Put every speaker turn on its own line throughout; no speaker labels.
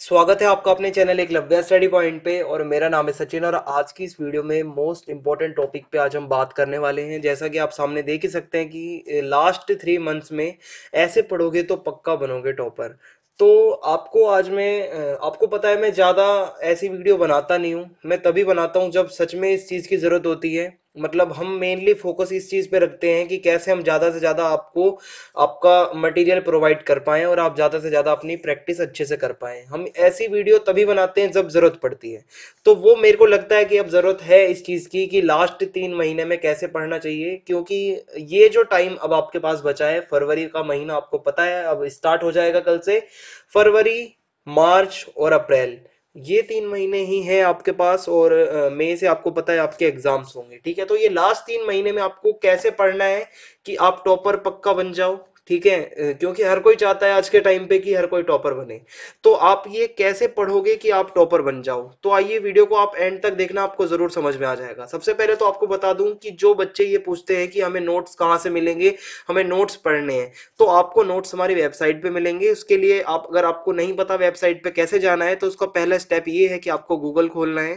स्वागत है आपका अपने चैनल एक लव्य स्टडी पॉइंट पे और मेरा नाम है सचिन और आज की इस वीडियो में मोस्ट इम्पॉर्टेंट टॉपिक पे आज हम बात करने वाले हैं जैसा कि आप सामने देख ही सकते हैं कि लास्ट थ्री मंथ्स में ऐसे पढ़ोगे तो पक्का बनोगे टॉपर तो आपको आज मैं आपको पता है मैं ज़्यादा ऐसी वीडियो बनाता नहीं हूँ मैं तभी बनाता हूँ जब सच में इस चीज़ की ज़रूरत होती है मतलब हम मेनली फोकस इस चीज़ पे रखते हैं कि कैसे हम ज़्यादा से ज़्यादा आपको आपका मटेरियल प्रोवाइड कर पाएँ और आप ज़्यादा से ज़्यादा अपनी प्रैक्टिस अच्छे से कर पाएँ हम ऐसी वीडियो तभी बनाते हैं जब ज़रूरत पड़ती है तो वो मेरे को लगता है कि अब ज़रूरत है इस चीज़ की कि लास्ट तीन महीने में कैसे पढ़ना चाहिए क्योंकि ये जो टाइम अब आपके पास बचा है फरवरी का महीना आपको पता है अब स्टार्ट हो जाएगा कल से फरवरी मार्च और अप्रैल ये तीन महीने ही है आपके पास और मई से आपको पता है आपके एग्जाम्स होंगे ठीक है तो ये लास्ट तीन महीने में आपको कैसे पढ़ना है कि आप टॉपर पक्का बन जाओ ठीक है क्योंकि हर कोई चाहता है आज के टाइम पे कि हर कोई टॉपर बने तो आप ये कैसे पढ़ोगे कि आप टॉपर बन जाओ तो आइए वीडियो को आप एंड तक देखना आपको जरूर समझ में आ जाएगा सबसे पहले तो आपको बता दूं कि जो बच्चे ये पूछते हैं कि हमें नोट्स कहाँ से मिलेंगे हमें नोट्स पढ़ने हैं तो आपको नोट्स हमारी वेबसाइट पे मिलेंगे उसके लिए आप अगर आपको नहीं पता वेबसाइट पे कैसे जाना है तो उसका पहला स्टेप ये है कि आपको गूगल खोलना है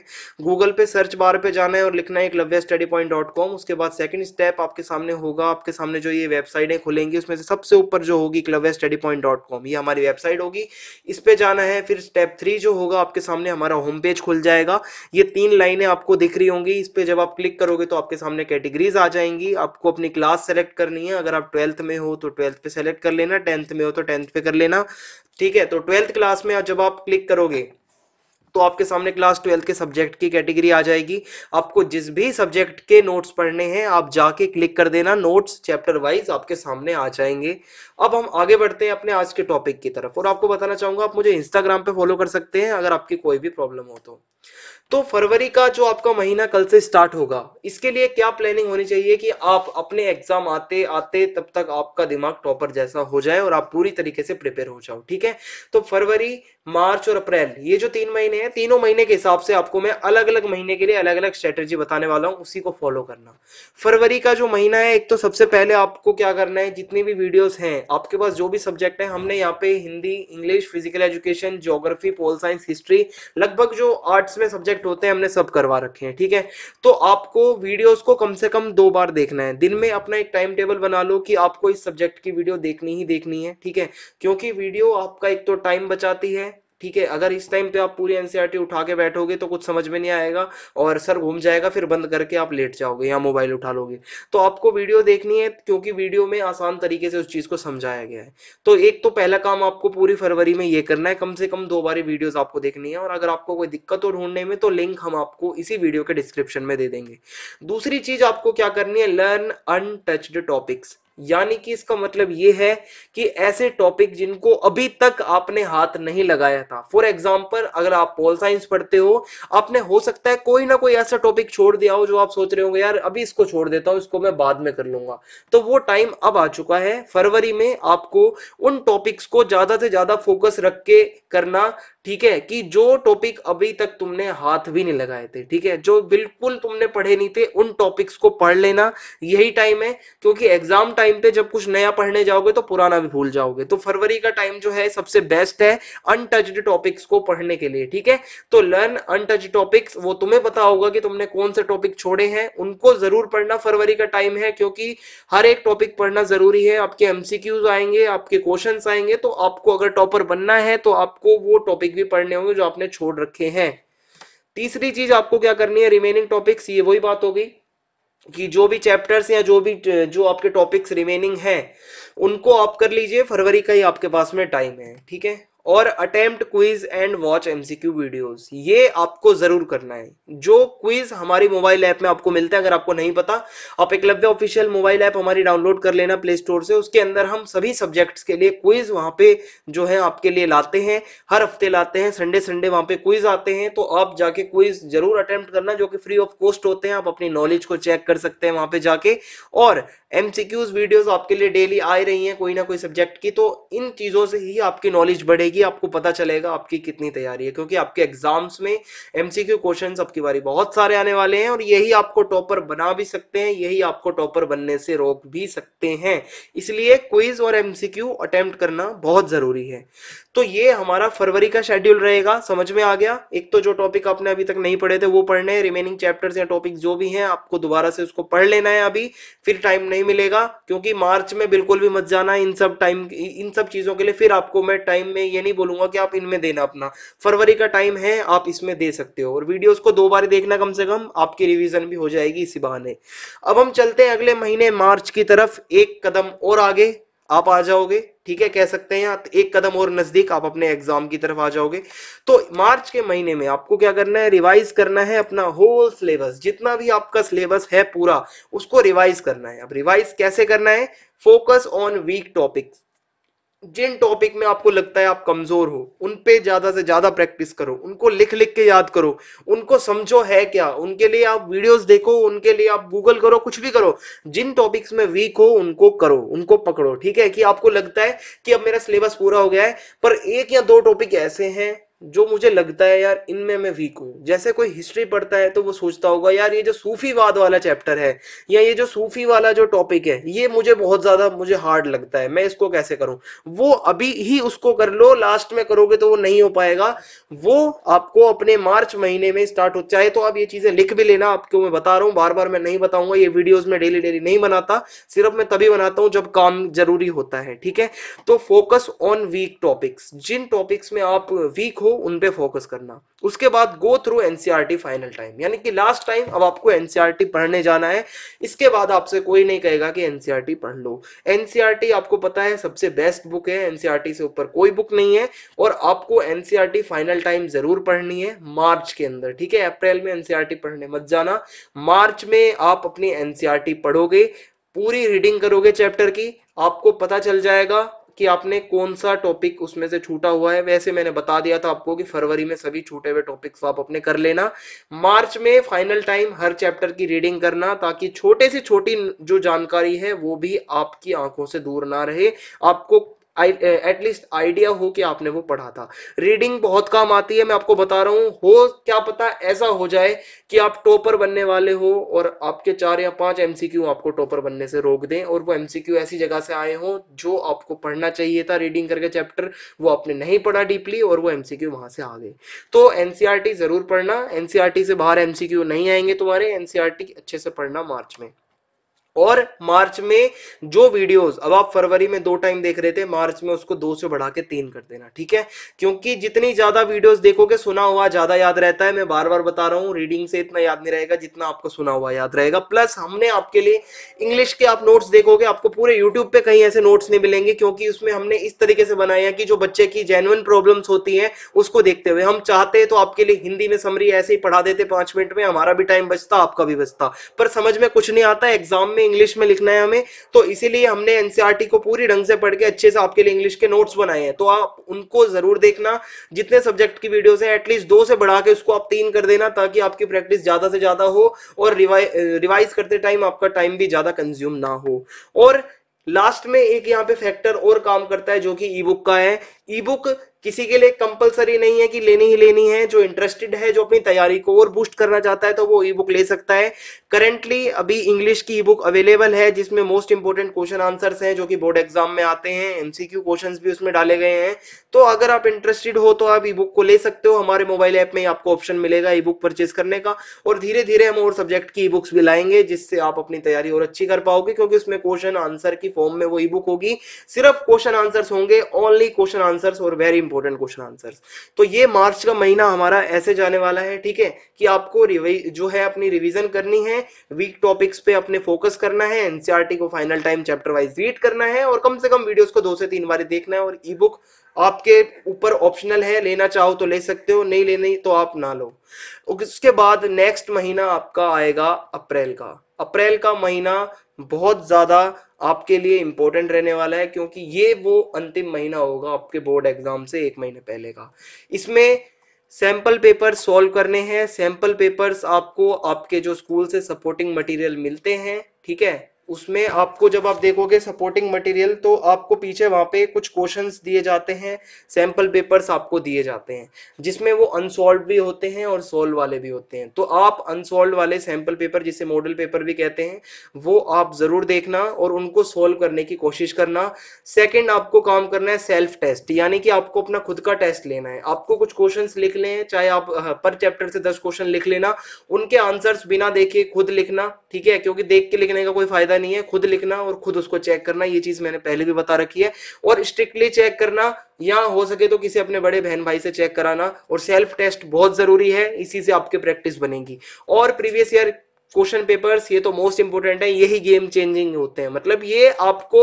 गूगल पे सर्च बार पे जाना है और लिखना है एक स्टडी पॉइंट डॉट कॉम उसके बाद सेकेंड स्टेप आपके सामने होगा आपके सामने जो ये वेबसाइटें खुलेंगी उसमें से सब सबसे ऊपर जो होगी क्लब है स्टडी पॉइंट डॉट कॉम ये हमारी वेबसाइट होगी इस पे जाना है फिर स्टेप थ्री जो होगा आपके सामने हमारा होम पेज खुल जाएगा ये तीन लाइनें आपको दिख रही होंगी इस पे जब आप क्लिक करोगे तो आपके सामने कैटेगरीज आ जाएंगी आपको अपनी क्लास सेलेक्ट करनी है अगर आप ट्वेल्थ में हो तो ट्वेल्थ पे सेलेक्ट कर लेना टेंथ में हो तो टेंथ पे कर लेना ठीक है तो ट्वेल्थ क्लास में जब आप क्लिक करोगे तो आपके सामने क्लास ट्वेल्थ के सब्जेक्ट की कैटेगरी आ जाएगी आपको जिस भी सब्जेक्ट के नोट्स पढ़ने हैं आप जाके क्लिक कर देना नोट्स चैप्टर वाइज आपके सामने आ जाएंगे अब हम आगे बढ़ते हैं अपने आज के टॉपिक की तरफ और आपको बताना चाहूंगा आप मुझे इंस्टाग्राम पे फॉलो कर सकते हैं अगर आपकी कोई भी प्रॉब्लम हो तो तो फरवरी का जो आपका महीना कल से स्टार्ट होगा इसके लिए क्या प्लानिंग होनी चाहिए कि आप अपने एग्जाम आते आते तब तक आपका दिमाग टॉपर जैसा हो जाए और आप पूरी तरीके से प्रिपेयर हो जाओ ठीक है तो फरवरी मार्च और अप्रैल ये जो तीन महीने हैं तीनों महीने के हिसाब से आपको मैं अलग अलग महीने के लिए अलग अलग स्ट्रेटेजी बताने वाला हूँ उसी को फॉलो करना फरवरी का जो महीना है एक तो सबसे पहले आपको क्या करना है जितनी भी वीडियोस हैं आपके पास जो भी सब्जेक्ट है हमने यहाँ पे Hindi English physical education geography pol science history लगभग जो आर्ट्स में सब्जेक्ट सब्जेक्ट होते हैं हमने सब करवा रखे हैं ठीक है तो आपको वीडियोस को कम से कम दो बार देखना है दिन में अपना एक टाइम टेबल बना लो कि आपको इस सब्जेक्ट की वीडियो देखनी ही देखनी है ठीक है क्योंकि वीडियो आपका एक तो टाइम बचाती है ठीक है अगर इस टाइम पे आप पूरी एनसीईआरटी e उठा के बैठोगे तो कुछ समझ में नहीं आएगा और सर घूम जाएगा फिर बंद करके आप लेट जाओगे या मोबाइल उठा लोगे तो आपको वीडियो देखनी है क्योंकि वीडियो में आसान तरीके से उस चीज को समझाया गया है तो एक तो पहला काम आपको पूरी फरवरी में ये करना है कम से कम दो बारी वीडियो आपको देखनी है और अगर आपको कोई दिक्कत हो ढूंढने में तो लिंक हम आपको इसी वीडियो के डिस्क्रिप्शन में दे देंगे दूसरी चीज आपको क्या करनी है लर्न अनटचड टॉपिक्स यानी कि इसका मतलब ये है कि ऐसे टॉपिक जिनको अभी तक आपने हाथ नहीं लगाया था फॉर एग्जाम्पल अगर आप पोल साइंस पढ़ते हो आपने हो सकता है कोई ना कोई ऐसा टॉपिक छोड़ दिया हो जो आप सोच रहे होंगे यार अभी इसको छोड़ देता हूँ इसको मैं बाद में कर लूंगा तो वो टाइम अब आ चुका है फरवरी में आपको उन टॉपिक्स को ज्यादा से ज्यादा फोकस रख के करना ठीक है कि जो टॉपिक अभी तक तुमने हाथ भी नहीं लगाए थे ठीक है जो बिल्कुल तुमने पढ़े नहीं थे उन टॉपिक्स को पढ़ लेना यही टाइम है क्योंकि एग्जाम टाइम पे जब कुछ नया पढ़ने जाओगे तो पुराना भी भूल जाओगे तो फरवरी का टाइम जो है सबसे बेस्ट है अनटच्ड टॉपिक्स को पढ़ने के लिए ठीक है तो लर्न अनटच टॉपिक्स वो तुम्हें पता होगा कि तुमने कौन से टॉपिक छोड़े हैं उनको जरूर पढ़ना फरवरी का टाइम है क्योंकि हर एक टॉपिक पढ़ना जरूरी है आपके एमसीक्यूज आएंगे आपके क्वेश्चन आएंगे तो आपको अगर टॉपर बनना है तो आपको वो टॉपिक टॉपिक भी पढ़ने होंगे जो आपने छोड़ रखे हैं तीसरी चीज आपको क्या करनी है रिमेनिंग टॉपिक्स ये वही बात हो गई कि जो भी चैप्टर्स या जो भी जो आपके टॉपिक्स रिमेनिंग हैं उनको आप कर लीजिए फरवरी का ही आपके पास में टाइम है ठीक है और attempt quiz and watch MCQ videos ये आपको जरूर करना है जो क्विज हमारी मोबाइल ऐप में आपको मिलता है अगर आपको नहीं पता आप एकलव्य ऑफिशियल मोबाइल ऐप हमारी डाउनलोड कर लेना प्ले स्टोर से उसके अंदर हम सभी सब्जेक्ट्स के लिए क्विज वहां पे जो है आपके लिए लाते हैं हर हफ्ते लाते हैं संडे संडे वहां पे क्विज आते हैं तो आप जाके क्विज जरूर अटेम्प्ट करना जो कि फ्री ऑफ कॉस्ट होते हैं आप अपनी नॉलेज को चेक कर सकते हैं वहां पे जाके और एमसीक्यूज वीडियोज आपके लिए डेली आ रही है कोई ना कोई सब्जेक्ट की तो इन चीजों से ही आपकी नॉलेज बढ़ेगी मिलेगी आपको पता चलेगा आपकी कितनी तैयारी है क्योंकि आपके एग्जाम्स में एमसीक्यू क्वेश्चंस आपकी बारी बहुत सारे आने वाले हैं और यही आपको टॉपर बना भी सकते हैं यही आपको टॉपर बनने से रोक भी सकते हैं इसलिए क्विज और एमसीक्यू अटेम्प्ट करना बहुत जरूरी है तो ये हमारा फरवरी का शेड्यूल रहेगा समझ में आ गया एक तो जो टॉपिक आपने अभी तक नहीं पढ़े थे वो पढ़ने रिमेनिंग चैप्टर्स या टॉपिक जो भी हैं आपको दोबारा से उसको पढ़ लेना है अभी फिर टाइम नहीं मिलेगा क्योंकि मार्च में बिल्कुल भी मत जाना इन सब टाइम इन सब चीजों के लिए फिर आपको मैं टाइम में ये नहीं बोलूंगा कि आप इनमें देना अपना फरवरी का टाइम है आप इसमें दे सकते हो और वीडियोस को दो बार देखना कम से कम आपकी रिवीजन भी हो जाएगी इसी बहाने अब हम चलते हैं अगले महीने मार्च की तरफ एक कदम और आगे आप आ जाओगे ठीक है कह सकते हैं आप एक कदम और नजदीक आप अपने एग्जाम की तरफ आ जाओगे तो मार्च के महीने में आपको क्या करना है रिवाइज करना है अपना होल सिलेबस जितना भी आपका सिलेबस है पूरा उसको रिवाइज करना है अब रिवाइज कैसे करना है फोकस ऑन वीक टॉपिक्स जिन टॉपिक में आपको लगता है आप कमजोर हो उन पे ज्यादा से ज्यादा प्रैक्टिस करो उनको लिख लिख के याद करो उनको समझो है क्या उनके लिए आप वीडियोस देखो उनके लिए आप गूगल करो कुछ भी करो जिन टॉपिक्स में वीक हो उनको करो उनको पकड़ो ठीक है कि आपको लगता है कि अब मेरा सिलेबस पूरा हो गया है पर एक या दो टॉपिक ऐसे हैं जो मुझे लगता है यार इनमें मैं वीक हूँ जैसे कोई हिस्ट्री पढ़ता है तो वो सोचता होगा यार ये जो सूफीवाद वाला चैप्टर है या ये जो सूफी वाला जो टॉपिक है ये मुझे बहुत ज़्यादा मुझे हार्ड लगता है मैं इसको कैसे करूँ वो अभी ही उसको कर लो लास्ट में करोगे तो वो नहीं हो पाएगा वो आपको अपने मार्च महीने में स्टार्ट हो चाहे तो आप ये चीज़ें लिख भी लेना आपको मैं बता रहा हूँ बार बार मैं नहीं बताऊंगा ये वीडियोज़ में डेली डेली नहीं बनाता सिर्फ मैं तभी बनाता हूँ जब काम ज़रूरी होता है ठीक है तो फोकस ऑन वीक टॉपिक्स जिन टॉपिक्स में आप वीक हो उन पे फोकस करना उसके बाद go through NCERT final time यानी कि लास्ट टाइम अब आपको एनसीईआरटी e पढ़ने जाना है इसके बाद आपसे कोई नहीं कहेगा कि एनसीईआरटी e पढ़ लो एनसीईआरटी e आपको पता है सबसे बेस्ट बुक है एनसीईआरटी से ऊपर कोई बुक नहीं है और आपको एनसीईआरटी फाइनल टाइम जरूर पढ़नी है मार्च के अंदर ठीक है अप्रैल में एनसीईआरटी पढ़ने मत जाना मार्च में आप अपनी एनसीईआरटी पढ़ोगे पूरी रीडिंग करोगे चैप्टर की आपको पता चल जाएगा कि आपने कौन सा टॉपिक उसमें से छूटा हुआ है वैसे मैंने बता दिया था आपको कि फरवरी में सभी छूटे हुए टॉपिक्स आप अपने कर लेना मार्च में फाइनल टाइम हर चैप्टर की रीडिंग करना ताकि छोटे से छोटी जो जानकारी है वो भी आपकी आंखों से दूर ना रहे आपको एटलीस्ट आइडिया uh, हो कि आपने वो पढ़ा था रीडिंग बहुत काम आती है मैं आपको बता रहा हूँ हो क्या पता ऐसा हो जाए कि आप टॉपर बनने वाले हो और आपके चार या पांच एमसीक्यू आपको टॉपर बनने से रोक दें और वो एमसीक्यू ऐसी जगह से आए हो जो आपको पढ़ना चाहिए था रीडिंग करके चैप्टर वो आपने नहीं पढ़ा डीपली और वो एमसीक्यू वहां से आ गए तो एनसीआरटी e जरूर पढ़ना एनसीआरटी e से बाहर एमसीक्यू नहीं आएंगे तुम्हारे एनसीआरटी e अच्छे से पढ़ना मार्च में और मार्च में जो वीडियोस अब आप फरवरी में दो टाइम देख रहे थे मार्च में उसको दो से बढ़ा के तीन कर देना ठीक है क्योंकि जितनी ज्यादा वीडियोस देखोगे सुना हुआ ज्यादा याद रहता है मैं बार बार बता रहा हूँ रीडिंग से इतना याद नहीं रहेगा जितना आपको सुना हुआ याद रहेगा प्लस हमने आपके लिए इंग्लिश के आप नोट्स देखोगे आपको पूरे यूट्यूब पे कहीं ऐसे नोट्स नहीं मिलेंगे क्योंकि उसमें हमने इस तरीके से बनाया कि जो बच्चे की जेनुअन प्रॉब्लम्स होती है उसको देखते हुए हम चाहते तो आपके लिए हिंदी में समरी ऐसे ही पढ़ा देते पांच मिनट में हमारा भी टाइम बचता आपका भी बचता पर समझ में कुछ नहीं आता एग्जाम में में इंग्लिश में लिखना है हमें तो इसीलिए हमने एनसीईआरटी e को पूरी ढंग से पढ़ के अच्छे से आपके लिए इंग्लिश के नोट्स बनाए हैं तो आप उनको जरूर देखना जितने सब्जेक्ट की वीडियोस है एटलीस्ट दो से बढ़ा के उसको आप तीन कर देना ताकि आपकी प्रैक्टिस ज्यादा से ज्यादा हो और रिवाइज करते टाइम आपका टाइम भी ज्यादा कंज्यूम ना हो और लास्ट में एक यहाँ पे फैक्टर और काम करता है जो कि ई का है ई बुक किसी के लिए कंपलसरी नहीं है कि लेनी ही लेनी है जो इंटरेस्टेड है जो अपनी तैयारी को और बूस्ट करना चाहता है तो वो ई बुक ले सकता है करंटली अभी इंग्लिश की ई बुक अवेलेबल है जिसमें मोस्ट इंपोर्टेंट क्वेश्चन आंसर्स हैं जो कि बोर्ड एग्जाम में आते हैं एमसीक्यू क्वेश्चंस भी उसमें डाले गए हैं तो अगर आप इंटरेस्टेड हो तो आप ई बुक को ले सकते हो हमारे मोबाइल ऐप में आपको ऑप्शन मिलेगा ई बुक परचेज करने का और धीरे धीरे हम और सब्जेक्ट की ई बुक्स भी लाएंगे जिससे आप अपनी तैयारी और अच्छी कर पाओगे क्योंकि उसमें क्वेश्चन आंसर की फॉर्म में वो ई बुक होगी सिर्फ क्वेश्चन आंसर होंगे ओनली क्वेश्चन आंसर्स और वेरी इंपॉर्टेंट क्वेश्चन आंसर्स तो ये मार्च का महीना हमारा ऐसे जाने वाला है ठीक है कि आपको जो है अपनी रिवीजन करनी है वीक टॉपिक्स पे अपने फोकस करना है एनसीआरटी e को final time chapter wise read करना है और कम से कम वीडियोस को दो से तीन बार देखना है और ई बुक आपके ऊपर ऑप्शनल है लेना चाहो तो ले सकते हो नहीं लेनी तो आप ना लो उसके बाद नेक्स्ट महीना आपका आएगा अप्रैल का अप्रैल का महीना बहुत ज़्यादा आपके लिए इंपॉर्टेंट रहने वाला है क्योंकि ये वो अंतिम महीना होगा आपके बोर्ड एग्जाम से एक महीने पहले का इसमें सैंपल पेपर सॉल्व करने हैं सैंपल पेपर्स आपको आपके जो स्कूल से सपोर्टिंग मटेरियल मिलते हैं ठीक है उसमें आपको जब आप देखोगे सपोर्टिंग मटेरियल तो आपको पीछे वहां पे कुछ क्वेश्चंस दिए जाते हैं सैंपल पेपर्स आपको दिए जाते हैं जिसमें वो अनसोल्व भी होते हैं और सोल्व वाले भी होते हैं तो आप अनसोल्व वाले सैंपल पेपर जिसे मॉडल पेपर भी कहते हैं वो आप ज़रूर देखना और उनको सोल्व करने की कोशिश करना सेकेंड आपको काम करना है सेल्फ टेस्ट यानी कि आपको अपना खुद का टेस्ट लेना है आपको कुछ क्वेश्चन लिख लें चाहे आप पर चैप्टर से दस क्वेश्चन लिख लेना उनके आंसर बिना देखे खुद लिखना ठीक है क्योंकि देख के लिखने का कोई फायदा फायदा नहीं है खुद लिखना और खुद उसको चेक करना ये चीज मैंने पहले भी बता रखी है और स्ट्रिक्टली चेक करना या हो सके तो किसी अपने बड़े बहन भाई से चेक कराना और सेल्फ टेस्ट बहुत जरूरी है इसी से आपकी प्रैक्टिस बनेगी और प्रीवियस ईयर क्वेश्चन पेपर्स ये तो मोस्ट इंपोर्टेंट है यही गेम चेंजिंग होते हैं मतलब ये आपको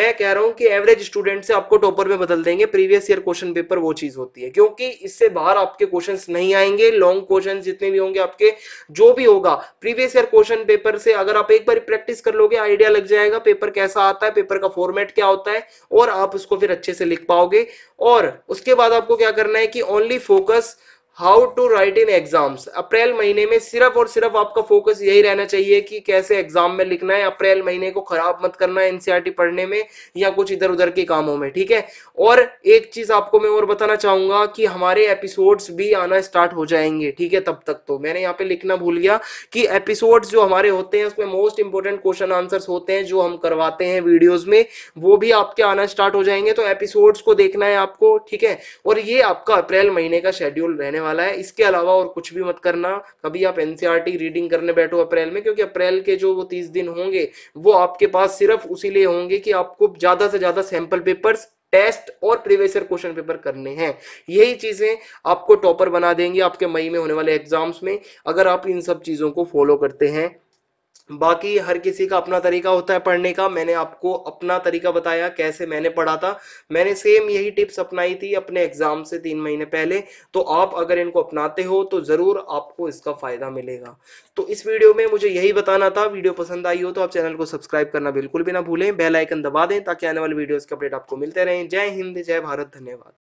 मैं कह रहा हूं कि एवरेज स्टूडेंट से आपको टॉपर में बदल देंगे प्रीवियस ईयर क्वेश्चन पेपर वो चीज होती है क्योंकि इससे बाहर आपके क्वेश्चंस नहीं आएंगे लॉन्ग क्वेश्चंस जितने भी होंगे आपके जो भी होगा प्रीवियस ईयर क्वेश्चन पेपर से अगर आप एक बार प्रैक्टिस कर लोगे आइडिया लग जाएगा पेपर कैसा आता है पेपर का फॉर्मेट क्या होता है और आप उसको फिर अच्छे से लिख पाओगे और उसके बाद आपको क्या करना है कि only focus how to write in exams April महीने में सिर्फ और सिर्फ आपका फोकस यही रहना चाहिए कि कैसे एग्जाम में लिखना है अप्रैल महीने को खराब मत करना है एनसीआरटी e पढ़ने में या कुछ इधर उधर के कामों में ठीक है और एक चीज आपको मैं और बताना चाहूंगा कि हमारे एपिसोड्स भी आना स्टार्ट हो जाएंगे ठीक है तब तक तो मैंने यहाँ पे लिखना भूल गया कि एपिसोड जो हमारे होते हैं उसमें मोस्ट इंपोर्टेंट क्वेश्चन आंसर होते हैं जो हम करवाते हैं वीडियोज में वो भी आपके आना स्टार्ट हो जाएंगे तो एपिसोड्स को देखना है आपको ठीक है और ये आपका अप्रैल महीने का शेड्यूल रहने वाला है इसके अलावा और कुछ भी मत करना कभी आप एनसीआरटी रीडिंग e करने बैठो अप्रैल में क्योंकि अप्रैल के जो वो तीस दिन होंगे वो आपके पास सिर्फ उसी लिए होंगे कि आपको ज्यादा से ज्यादा सैंपल पेपर्स टेस्ट और प्रीवियस क्वेश्चन पेपर करने हैं यही चीजें आपको टॉपर बना देंगी आपके मई में होने वाले एग्जाम्स में अगर आप इन सब चीजों को फॉलो करते हैं बाकी हर किसी का अपना तरीका होता है पढ़ने का मैंने आपको अपना तरीका बताया कैसे मैंने पढ़ा था मैंने सेम यही टिप्स अपनाई थी अपने एग्जाम से तीन महीने पहले तो आप अगर इनको अपनाते हो तो ज़रूर आपको इसका फ़ायदा मिलेगा तो इस वीडियो में मुझे यही बताना था वीडियो पसंद आई हो तो आप चैनल को सब्सक्राइब करना बिल्कुल भी ना भूलें बेलाइकन दबा दें ताकि आने वाले वीडियोज़ के अपडेट आपको मिलते रहें जय हिंद जय भारत धन्यवाद